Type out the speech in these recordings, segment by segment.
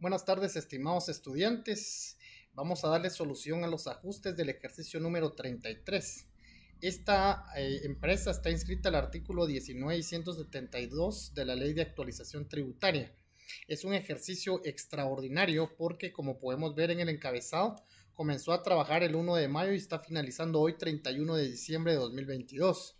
Buenas tardes, estimados estudiantes. Vamos a darle solución a los ajustes del ejercicio número 33. Esta eh, empresa está inscrita al artículo 19 y 172 de la Ley de Actualización Tributaria. Es un ejercicio extraordinario porque, como podemos ver en el encabezado, comenzó a trabajar el 1 de mayo y está finalizando hoy 31 de diciembre de 2022.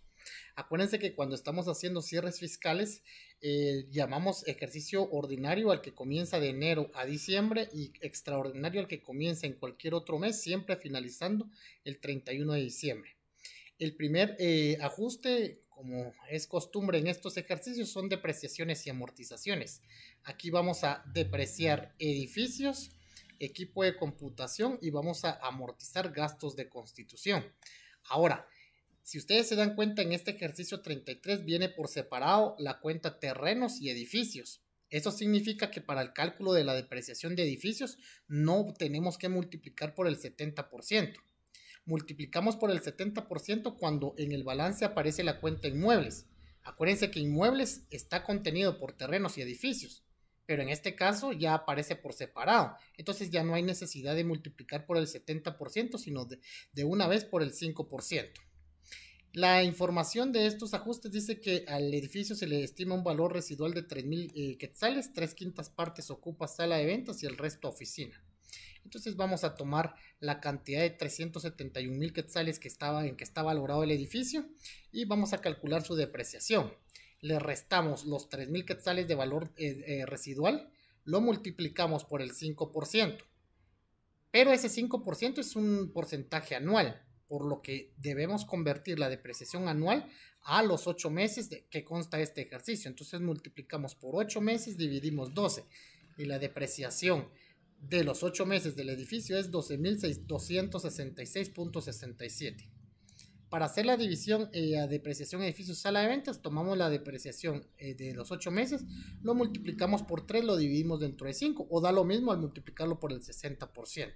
Acuérdense que cuando estamos haciendo cierres fiscales, eh, llamamos ejercicio ordinario al que comienza de enero a diciembre y extraordinario al que comienza en cualquier otro mes, siempre finalizando el 31 de diciembre. El primer eh, ajuste, como es costumbre en estos ejercicios, son depreciaciones y amortizaciones. Aquí vamos a depreciar edificios, equipo de computación y vamos a amortizar gastos de constitución. Ahora, si ustedes se dan cuenta, en este ejercicio 33 viene por separado la cuenta terrenos y edificios. Eso significa que para el cálculo de la depreciación de edificios no tenemos que multiplicar por el 70%. Multiplicamos por el 70% cuando en el balance aparece la cuenta inmuebles. Acuérdense que inmuebles está contenido por terrenos y edificios, pero en este caso ya aparece por separado. Entonces ya no hay necesidad de multiplicar por el 70%, sino de, una vez por el 5%. La información de estos ajustes dice que al edificio se le estima un valor residual de 3.000 eh, quetzales, tres quintas partes ocupa sala de ventas y el resto oficina. Entonces vamos a tomar la cantidad de 371 mil quetzales que estaba, en que está valorado el edificio y vamos a calcular su depreciación. Le restamos los 3,000 quetzales de valor eh, eh, residual, lo multiplicamos por el 5%. Pero ese 5% es un porcentaje anual por lo que debemos convertir la depreciación anual a los 8 meses que consta este ejercicio. Entonces multiplicamos por 8 meses, dividimos 12 y la depreciación de los 8 meses del edificio es 12.266.67. Para hacer la división eh, depreciación edificio sala de ventas, tomamos la depreciación eh, de los 8 meses, lo multiplicamos por 3, lo dividimos dentro de 5 o da lo mismo al multiplicarlo por el 60%.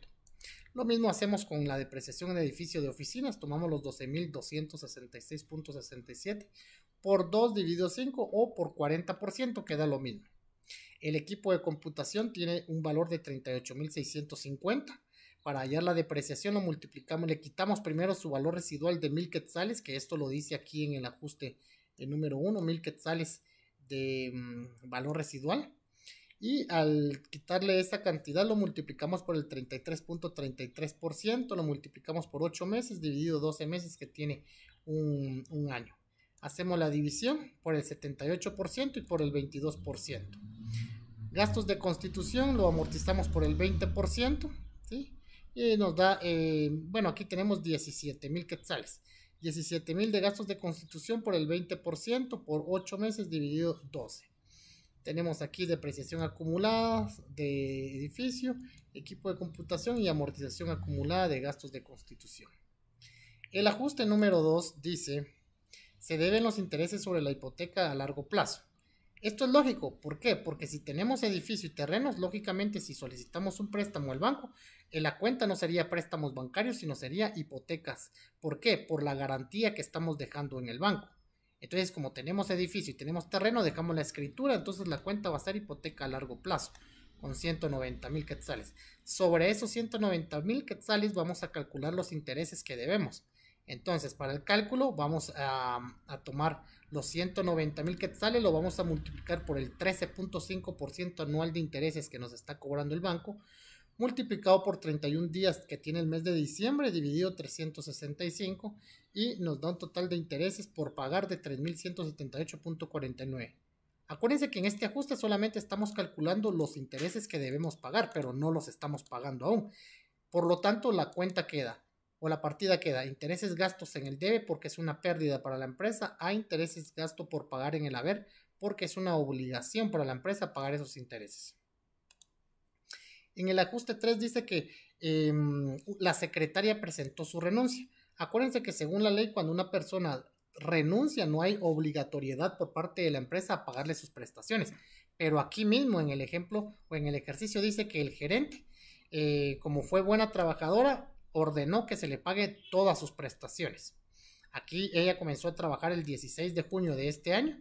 Lo mismo hacemos con la depreciación en edificio de oficinas, tomamos los 12.266.67 por 2 dividido 5 o por 40%, queda lo mismo. El equipo de computación tiene un valor de 38.650. Para hallar la depreciación lo multiplicamos, le quitamos primero su valor residual de 1.000 quetzales, que esto lo dice aquí en el ajuste de número 1, 1.000 quetzales de mm, valor residual y al quitarle esa cantidad lo multiplicamos por el 33.33%, lo multiplicamos por 8 meses dividido 12 meses que tiene un, año. Hacemos la división por el 78% y por el 22%. Gastos de constitución lo amortizamos por el 20%, ¿sí? Y nos da, eh, bueno, aquí tenemos 17,000 mil quetzales. 17 mil de gastos de constitución por el 20% por 8 meses dividido 12. Tenemos aquí depreciación acumulada de edificio, equipo de computación y amortización acumulada de gastos de constitución. El ajuste número 2 dice, se deben los intereses sobre la hipoteca a largo plazo. Esto es lógico, ¿por qué? Porque si tenemos edificio y terrenos, lógicamente si solicitamos un préstamo al banco, en la cuenta no sería préstamos bancarios, sino sería hipotecas. ¿Por qué? Por la garantía que estamos dejando en el banco. Entonces, como tenemos edificio y tenemos terreno, dejamos la escritura, entonces la cuenta va a ser hipoteca a largo plazo, con 190 mil quetzales. Sobre esos 190 mil quetzales vamos a calcular los intereses que debemos. Entonces, para el cálculo vamos a, tomar los 190 mil quetzales, lo vamos a multiplicar por el 13.5% anual de intereses que nos está cobrando el banco, multiplicado por 31 días que tiene el mes de diciembre, dividido 365, y nos da un total de intereses por pagar de 3.178.49. Acuérdense que en este ajuste solamente estamos calculando los intereses que debemos pagar, pero no los estamos pagando aún. Por lo tanto, la cuenta queda o la partida queda intereses gastos en el debe porque es una pérdida para la empresa a intereses gasto por pagar en el haber porque es una obligación para la empresa pagar esos intereses. En el ajuste 3 dice que em, la secretaria presentó su renuncia. Acuérdense que según la ley, cuando una persona renuncia, no hay obligatoriedad por parte de la empresa a pagarle sus prestaciones. Pero aquí mismo, en el ejemplo o en el ejercicio, dice que el gerente, eh, como fue buena trabajadora, ordenó que se le pague todas sus prestaciones. Aquí ella comenzó a trabajar el 16 de junio de este año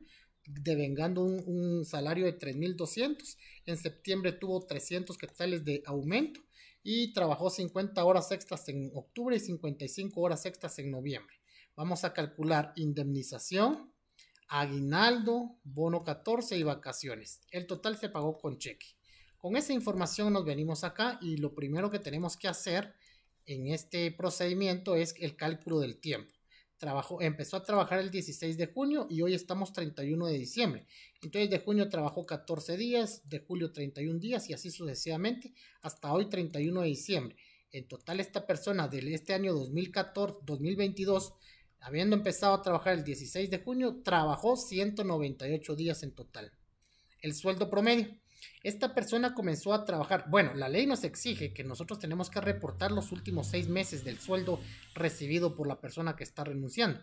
devengando un, salario de 3.200. En septiembre tuvo 300 quetzales de aumento y trabajó 50 horas extras en octubre y 55 horas extras en noviembre. Vamos a calcular indemnización, aguinaldo, bono 14 y vacaciones. El total se pagó con cheque. Con esa información nos venimos acá y lo primero que tenemos que hacer en este procedimiento es el cálculo del tiempo empezó a trabajar el 16 de junio y hoy estamos 31 de diciembre. Entonces de junio trabajó 14 días, de julio 31 días y así sucesivamente hasta hoy 31 de diciembre. En total esta persona de este año 2014, 2022, habiendo empezado a trabajar el 16 de junio, trabajó 198 días en total. El sueldo promedio esta persona comenzó a trabajar. Bueno, la ley nos exige que nosotros tenemos que reportar los últimos seis meses del sueldo recibido por la persona que está renunciando.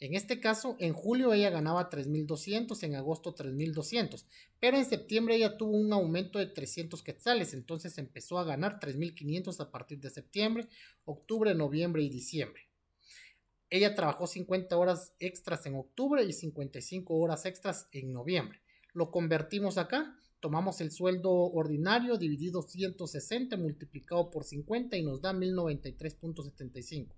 En este caso, en julio ella ganaba 3.200, en agosto 3.200, pero en septiembre ella tuvo un aumento de 300 quetzales, entonces empezó a ganar 3.500 a partir de septiembre, octubre, noviembre y diciembre. Ella trabajó 50 horas extras en octubre y 55 horas extras en noviembre. Lo convertimos acá Tomamos el sueldo ordinario dividido 160 multiplicado por 50 y nos da 1093.75.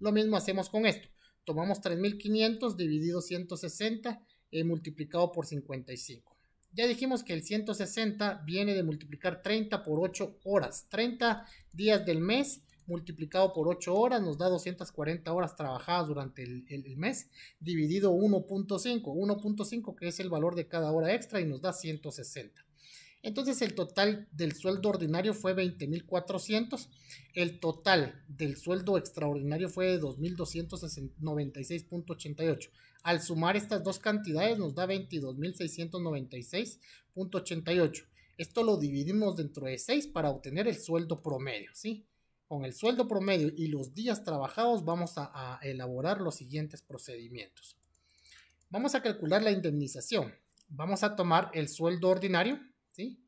Lo mismo hacemos con esto. Tomamos 3500 dividido 160 y eh, multiplicado por 55. Ya dijimos que el 160 viene de multiplicar 30 por 8 horas, 30 días del mes multiplicado por 8 horas nos da 240 horas trabajadas durante el, mes, dividido 1.5, 1.5 que es el valor de cada hora extra y nos da 160. Entonces el total del sueldo ordinario fue 20.400, el total del sueldo extraordinario fue 2.296.88. Al sumar estas dos cantidades nos da 22.696.88. Esto lo dividimos dentro de 6 para obtener el sueldo promedio, ¿sí? con el sueldo promedio y los días trabajados vamos a, elaborar los siguientes procedimientos. Vamos a calcular la indemnización. Vamos a tomar el sueldo ordinario, ¿sí?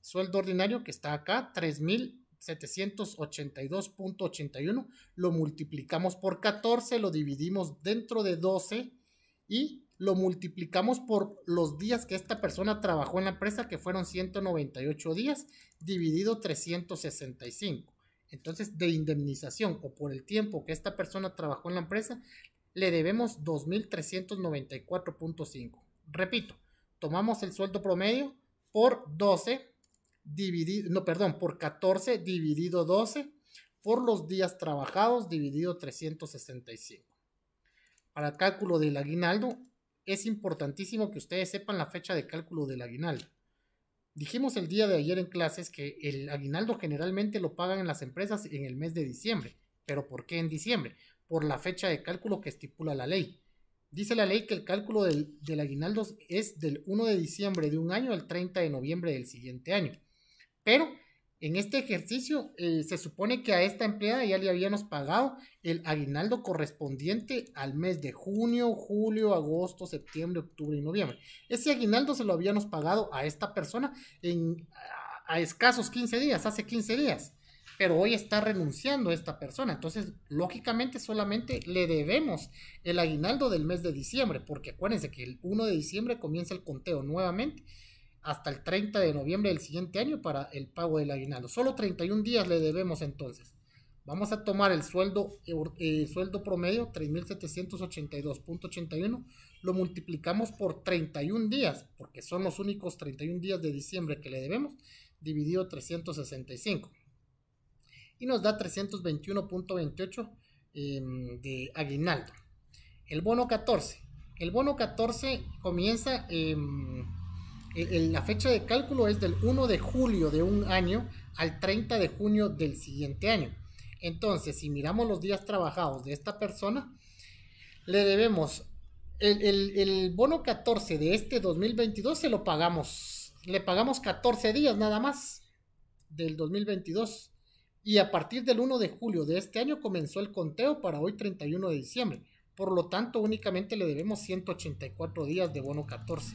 Sueldo ordinario que está acá, 3.782.81. Lo multiplicamos por 14, lo dividimos dentro de 12 y lo multiplicamos por los días que esta persona trabajó en la empresa, que fueron 198 días, dividido 365. Entonces, de indemnización o por el tiempo que esta persona trabajó en la empresa, le debemos 2.394.5. Repito, tomamos el sueldo promedio por 12 dividido, no, perdón, por 14 dividido 12 por los días trabajados dividido 365. Para el cálculo del aguinaldo, es importantísimo que ustedes sepan la fecha de cálculo del aguinaldo. Dijimos el día de ayer en clases que el aguinaldo generalmente lo pagan en las empresas en el mes de diciembre. ¿Pero por qué en diciembre? Por la fecha de cálculo que estipula la ley. Dice la ley que el cálculo del, aguinaldo es del 1 de diciembre de un año al 30 de noviembre del siguiente año. Pero en este ejercicio eh, se supone que a esta empleada ya le habíamos pagado el aguinaldo correspondiente al mes de junio, julio, agosto, septiembre, octubre y noviembre. Ese aguinaldo se lo habíamos pagado a esta persona en, a, a escasos 15 días, hace 15 días pero hoy está renunciando esta persona. Entonces, lógicamente, solamente le debemos el aguinaldo del mes de diciembre, porque acuérdense que el 1 de diciembre comienza el conteo nuevamente hasta el 30 de noviembre del siguiente año para el pago del aguinaldo. Solo 31 días le debemos entonces. Vamos a tomar el sueldo, el eh, sueldo promedio, 3.782.81, lo multiplicamos por 31 días, porque son los únicos 31 días de diciembre que le debemos, dividido 365. Y nos da 321.28 em, de aguinaldo. El bono 14. El bono 14 comienza... en. Em, eh, la fecha de cálculo es del 1 de julio de un año al 30 de junio del siguiente año. Entonces, si miramos los días trabajados de esta persona, le debemos el, bono 14 de este 2022 se lo pagamos. Le pagamos 14 días nada más del 2022. Y a partir del 1 de julio de este año comenzó el conteo para hoy 31 de diciembre. Por lo tanto, únicamente le debemos 184 días de bono 14.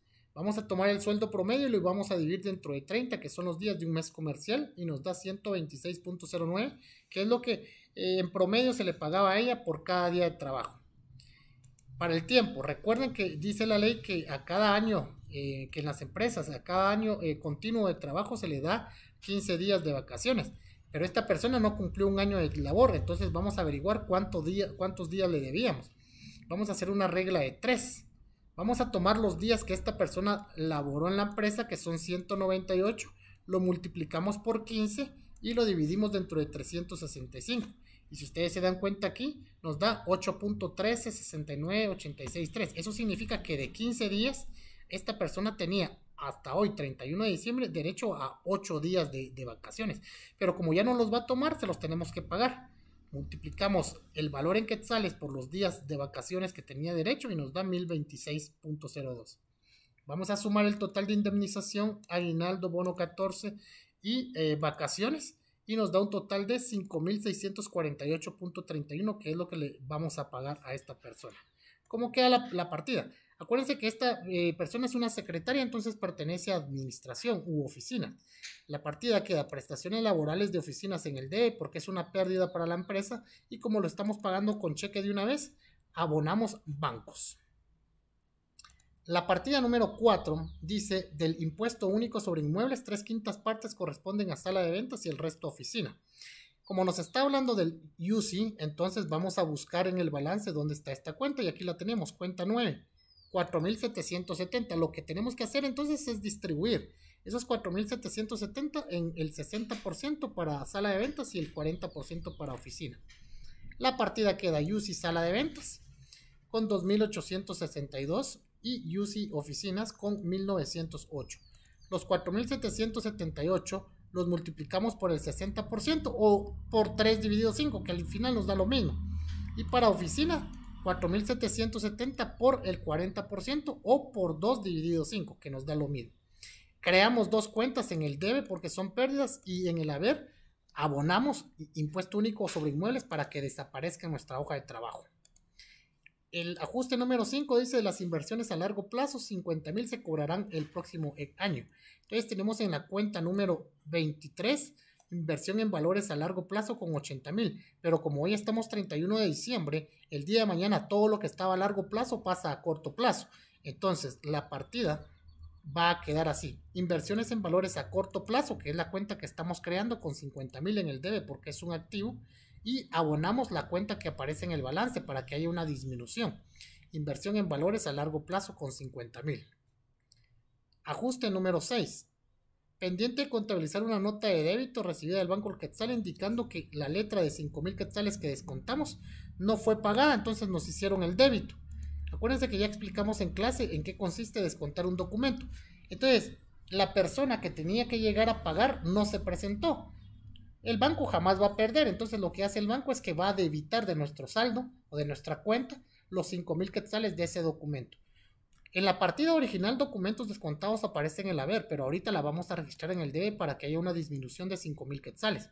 Vamos a tomar el sueldo promedio y lo vamos a dividir dentro de 30, que son los días de un mes comercial, y nos da 126.09, que es lo que eh, en promedio se le pagaba a ella por cada día de trabajo. Para el tiempo, recuerden que dice la ley que a cada año, eh, que en las empresas, a cada año eh, continuo de trabajo se le da 15 días de vacaciones, pero esta persona no cumplió un año de labor, entonces vamos a averiguar cuántos días le debíamos. Vamos a hacer una regla de 3 Vamos a tomar los días que esta persona laboró en la empresa, que son 198, lo multiplicamos por 15 y lo dividimos dentro de 365. Y si ustedes se dan cuenta aquí, nos da 8.1369863. Eso significa que de 15 días, esta persona tenía hasta hoy, 31 de diciembre, derecho a 8 días de, de vacaciones. Pero como ya no los va a tomar, se los tenemos que pagar multiplicamos el valor en quetzales por los días de vacaciones que tenía derecho y nos da 1026.02. Vamos a sumar el total de indemnización, aguinaldo, bono 14 y eh, vacaciones y nos da un total de 5.648.31 que es lo que le vamos a pagar a esta persona. ¿Cómo queda la, partida? Acuérdense que esta eh, persona es una secretaria, entonces pertenece a administración u oficina. La partida queda prestaciones laborales de oficinas en el DE porque es una pérdida para la empresa y como lo estamos pagando con cheque de una vez, abonamos bancos. La partida número 4 dice del impuesto único sobre inmuebles, tres quintas partes corresponden a sala de ventas y el resto oficina. Como nos está hablando del UCI, entonces vamos a buscar en el balance dónde está esta cuenta y aquí la tenemos, cuenta 9, 4.770. Lo que tenemos que hacer entonces es distribuir esos 4.770 en el 60% para sala de ventas y el 40% para oficina. La partida queda UCI sala de ventas con 2.862 y UC oficinas con 1.908. Los 4.778 los multiplicamos por el 60% o por 3 dividido 5, que al final nos da lo mismo. Y para oficina, 4.770 por el 40% o por 2 dividido 5, que nos da lo mismo. Creamos dos cuentas en el debe porque son pérdidas y en el haber abonamos impuesto único sobre inmuebles para que desaparezca nuestra hoja de trabajo. El ajuste número 5 dice las inversiones a largo plazo, 50 mil se cobrarán el próximo e-, año. Entonces tenemos en la cuenta número 23 inversión en valores a largo plazo con 80 mil. Pero como hoy estamos 31 de diciembre, el día de mañana todo lo que estaba a largo plazo pasa a corto plazo. Entonces la partida va a quedar así. Inversiones en valores a corto plazo, que es la cuenta que estamos creando con 50 mil en el debe porque es un activo y abonamos la cuenta que aparece en el balance para que haya una disminución. Inversión en valores a largo plazo con 50 mil. Ajuste número 6. Pendiente de contabilizar una nota de débito recibida del Banco del Quetzal indicando que la letra de 5 mil quetzales que descontamos no fue pagada, entonces nos hicieron el débito. Acuérdense que ya explicamos en clase en qué consiste descontar un documento. Entonces, la persona que tenía que llegar a pagar no se presentó el banco jamás va a perder. Entonces lo que hace el banco es que va a debitar de nuestro saldo o de nuestra cuenta los 5,000 mil quetzales de ese documento. En la partida original documentos descontados aparecen en el haber, pero ahorita la vamos a registrar en el debe para que haya una disminución de 5,000 quetzales.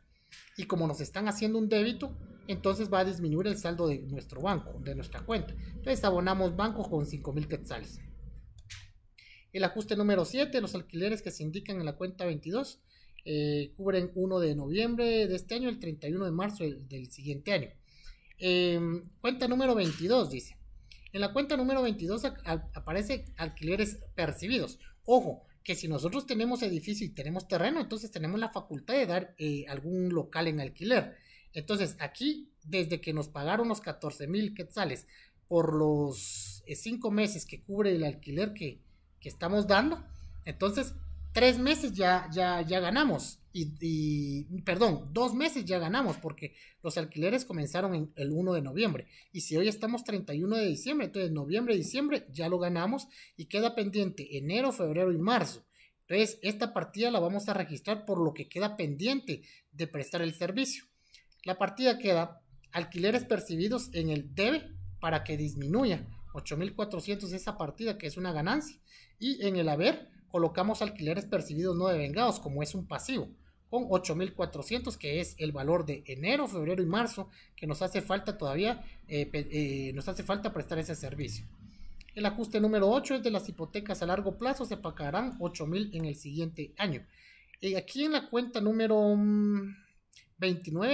Y como nos están haciendo un débito, entonces va a disminuir el saldo de nuestro banco, de nuestra cuenta. Entonces abonamos banco con 5,000 quetzales. El ajuste número 7, los alquileres que se indican en la cuenta 22 eh, cubren 1 de noviembre de este año, el 31 de marzo del, siguiente año. Em, cuenta número 22 dice. En la cuenta número 22 aparece alquileres percibidos. Ojo, que si nosotros tenemos edificio y tenemos terreno, entonces tenemos la facultad de dar eh, algún local en alquiler. Entonces, aquí, desde que nos pagaron los 14 mil quetzales por los 5 eh, meses que cubre el alquiler que, que estamos dando, entonces tres meses ya, ya, ya ganamos. Y, perdón, dos meses ya ganamos porque los alquileres comenzaron el 1 de noviembre. Y si hoy estamos 31 de diciembre, entonces noviembre, diciembre ya lo ganamos y queda pendiente enero, febrero y marzo. Entonces, esta partida la vamos a registrar por lo que queda pendiente de prestar el servicio. La partida queda alquileres percibidos en el debe para que disminuya. 8.400 esa partida que es una ganancia. Y en el haber colocamos alquileres percibidos no devengados, como es un pasivo, con 8.400, que es el valor de enero, febrero y marzo, que nos hace falta todavía, eh, eh, nos hace falta prestar ese servicio. El ajuste número 8 es de las hipotecas a largo plazo, se pagarán 8.000 en el siguiente año. Y eh, aquí en la cuenta número 29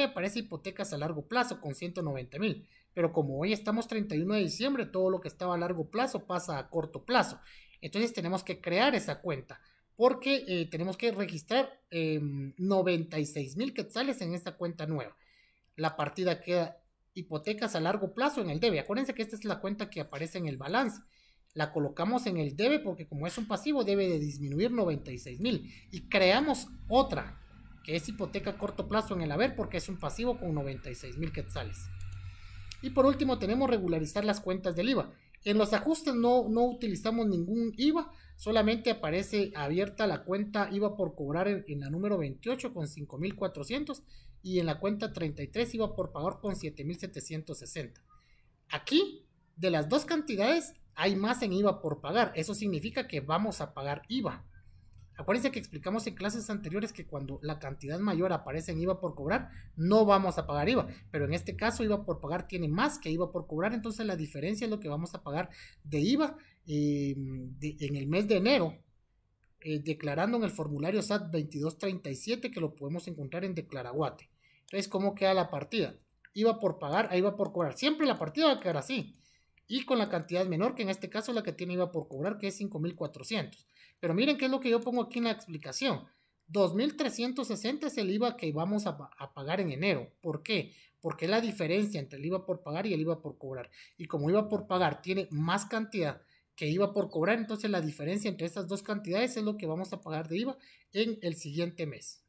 mm, aparece hipotecas a largo plazo con 190.000 pero como hoy estamos 31 de diciembre, todo lo que estaba a largo plazo pasa a corto plazo entonces tenemos que crear esa cuenta porque eh, tenemos que registrar 96 em, mil quetzales en esta cuenta nueva. La partida queda hipotecas a largo plazo en el debe. Acuérdense que esta es la cuenta que aparece en el balance. La colocamos en el debe porque como es un pasivo debe de disminuir 96 mil. Y creamos otra que es hipoteca a corto plazo en el haber porque es un pasivo con 96 mil quetzales. Y por último tenemos regularizar las cuentas del IVA. En los ajustes no, utilizamos ningún IVA, solamente aparece abierta la cuenta IVA por cobrar en, en la número 28 con 5.400 y en la cuenta 33 IVA por pagar con 7.760. Aquí, de las dos cantidades, hay más en IVA por pagar. Eso significa que vamos a pagar IVA. Acuérdense que explicamos en clases anteriores que cuando la cantidad mayor aparece en IVA por cobrar, no vamos a pagar IVA, pero en este caso IVA por pagar tiene más que IVA por cobrar, entonces la diferencia es lo que vamos a pagar de IVA em, en el mes de enero, eh, declarando en el formulario SAT 2237 que lo podemos encontrar en Declaraguate. Entonces, ¿cómo queda la partida? IVA por pagar, IVA por cobrar. Siempre la partida va a quedar así. Y con la cantidad menor, que en este caso la que tiene IVA por cobrar, que es 5400. Pero miren qué es lo que yo pongo aquí en la explicación. 2.360 es el IVA que vamos a, pagar en enero. ¿Por qué? Porque es la diferencia entre el IVA por pagar y el IVA por cobrar. Y como IVA por pagar tiene más cantidad que IVA por cobrar, entonces la diferencia entre estas dos cantidades es lo que vamos a pagar de IVA en el siguiente mes.